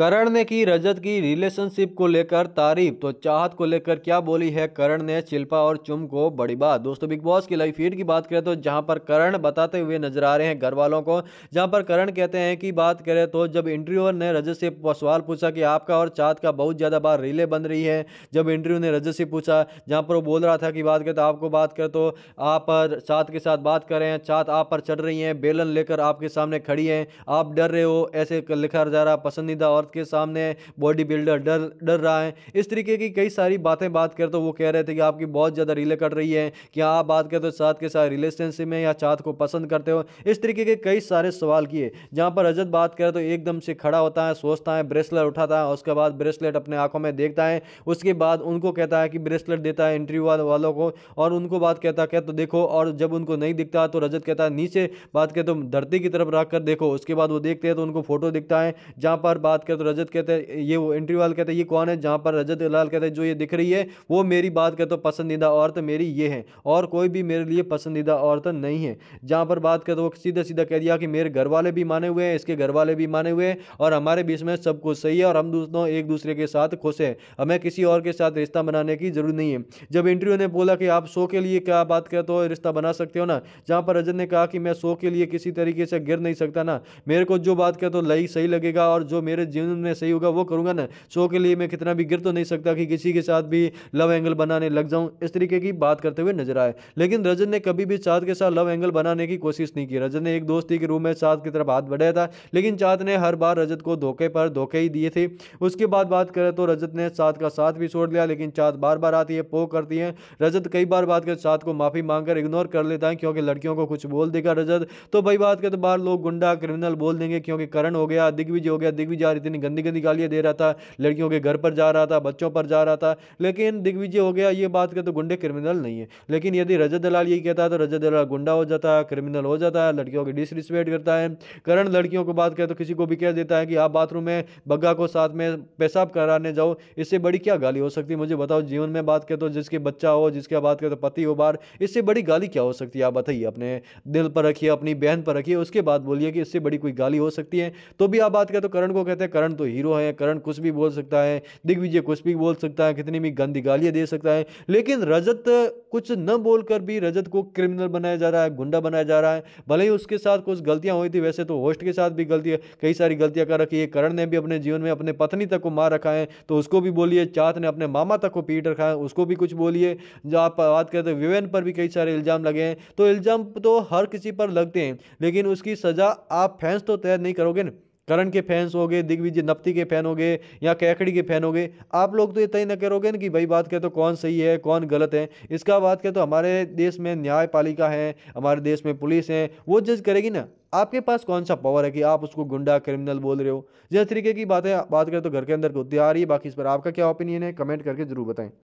करण ने की रजत की रिलेशनशिप को लेकर तारीफ तो चाहत को लेकर क्या बोली है करण ने शिल्पा और चुम को बड़ी बात दोस्तों बिग बॉस की लाइफ फीड की बात करें तो जहां पर करण बताते हुए नजर आ रहे हैं घर वालों को जहां पर करण कहते हैं कि बात करें तो जब इंटरव्यूअर ने रजत से सवाल पूछा कि आपका और चाहत का बहुत ज़्यादा बार रिले बन रही है जब इंटरव्यू ने रजत से पूछा जहाँ पर वो बोल रहा था कि बात करें तो आपको बात करें तो आप चाहत के साथ बात कर रहे हैं चाहत आप पर चढ़ रही हैं बेलन लेकर आपके सामने खड़ी हैं आप डर रहे हो ऐसे लिखा जा रहा पसंदीदा और के सामने बॉडी बिल्डर डर डर रहा है इस तरीके की कई सारी बातें बात कर तो वो कह रहे थे कि आपकी बहुत ज़्यादा रिले कट रही है कि आप बात करते हो साथ के साथ रिलेशनशिप में या चात को पसंद करते हो इस तरीके के कई सारे सवाल किए जहाँ पर रजत बात करें तो एकदम से खड़ा होता है सोचता है ब्रेसलेट उठाता है उसके बाद ब्रेसलेट अपने आंखों में देखता है उसके बाद उनको कहता है कि ब्रेसलेट देता है इंटरव्यू वालों को और उनको बात कहता है तो देखो और जब उनको नहीं दिखता तो रजत कहता है नीचे बात कर तो धरती की तरफ रख कर देखो उसके बाद वो देखते हैं तो उनको फोटो दिखता है जहां पर बात कर तो तो रजत कहते हैं ये वो इंटरव्यू वाल कहते हैं ये कौन है जहाँ पर रजत लाल कहते हैं जो ये दिख रही है वो मेरी बात कहते हो पसंदीदा औरत मेरी ये है और कोई भी मेरे लिए पसंदीदा औरत नहीं है जहाँ पर बात करते तो वो सीधा सीधा कह दिया कि मेरे घर वाले भी माने हुए हैं इसके घर वाले भी माने हुए हैं और हमारे बीच में सब कुछ सही है और हम दोस्तों एक दूसरे के साथ खुश हैं हमें किसी और के साथ रिश्ता बनाने की जरूरत नहीं है जब इंटरव्यू ने बोला कि आप शो के लिए क्या बात कहते हो रिश्ता बना सकते हो ना जहाँ पर रजत ने कहा कि मैं शो के लिए किसी तरीके से गिर नहीं सकता ना मेरे को जो बात कहते हो लही सही लगेगा और जो मेरे जीवन में सही होगा वो करूँगा ना शो के लिए मैं कितना भी गिर तो नहीं सकता कि किसी के साथ भी लव एंगल बनाने लग जाऊँ इस तरीके की बात करते हुए नजर आए लेकिन रजन ने कभी भी चाँद के साथ लव एंगल बनाने की कोशिश नहीं की रजत ने एक दोस्ती के रूप में चाँद की तरफ हाथ बढ़ाया था लेकिन चाँद ने हर बार रजत को धोखे पर धोखे ही दिए थे उसके बाद बात करें तो रजत ने चाँद का साथ भी छोड़ दिया लेकिन चाँद बार बार आती है पो करती है रजत कई बार बात कर चाँद को माफ़ी मांगकर इग्नोर कर लेता है क्योंकि लड़कियों को कुछ बोल देगा रजत तो भाई बात करें तो बाहर लोग गुंडा क्रिमिनल बोल देंगे क्योंकि करण हो गया दिग्विजय हो गया दिग्विजय इतनी गंदी गंदी गालियाँ दे रहा था लड़कियों के घर पर जा रहा था बच्चों पर जा रहा था लेकिन दिग्विजय हो गया ये बात कर तो गुंडे क्रिमिनल नहीं है लेकिन यदि रजत दलाल यही कहता तो रजत दलाल गुंडा हो जाता है क्रिमिनल हो जाता है लड़कियों की डिसरिस्पेक्ट करता है करण लड़कियों को बात करें तो किसी को भी कह देता है कि आप बाथरूम में बग्गा को साथ में पेशाब कराने जाओ इससे बड़ी क्या गाली हो सकती है मुझे बताओ जीवन में बात करें तो जिसके बच्चा हो जिसके बात करें तो पति हो बार इससे बड़ी गाली क्या हो सकती है आप बताइए अपने दिल पर रखिए अपनी बहन पर रखिए उसके बाद बोलिए कि इससे बड़ी कोई गाली हो सकती है तो भी आप बात करें तो करण को कहते हैं करण तो हीरो है करण कुछ भी बोल सकता है दिग्विजय कुछ भी बोल सकता है कितनी भी गंदी गालियाँ दे सकता है लेकिन रजत कुछ न बोलकर भी रजत को क्रिमिनल बनाया जा रहा है गुंडा बनाया जा रहा है भले ही उसके साथ कुछ गलतियाँ हुई थी वैसे तो होस्ट के साथ भी गलती कई सारी गलतियाँ कर रखी है करण ने भी अपने जीवन में अपने पत्नी तक को मार रखा है तो उसको भी बोलिए चात ने अपने मामा तक को पीट रखा है उसको भी कुछ बोलिए जो आप बात करते तो विवेन पर भी कई सारे इल्ज़ाम लगे हैं तो इल्ज़ाम तो हर किसी पर लगते हैं लेकिन उसकी सज़ा आप फैंस तो तय नहीं करोगे ना करण के फैंस हो गए दिग्विजय नपति के फैन हो गए या कैकड़ी के फैन हो गए आप लोग तो ये तय न करोगे ना कि भाई बात करें तो कौन सही है कौन गलत है इसका बात करें तो हमारे देश में न्यायपालिका है हमारे देश में पुलिस है वो जज करेगी ना आपके पास कौन सा पावर है कि आप उसको गुंडा क्रिमिनल बोल रहे हो जिस तरीके की बातें बात करें तो घर के अंदर होती आ रही है बाकी इस पर आपका क्या ओपिनियन है कमेंट करके जरूर बताएं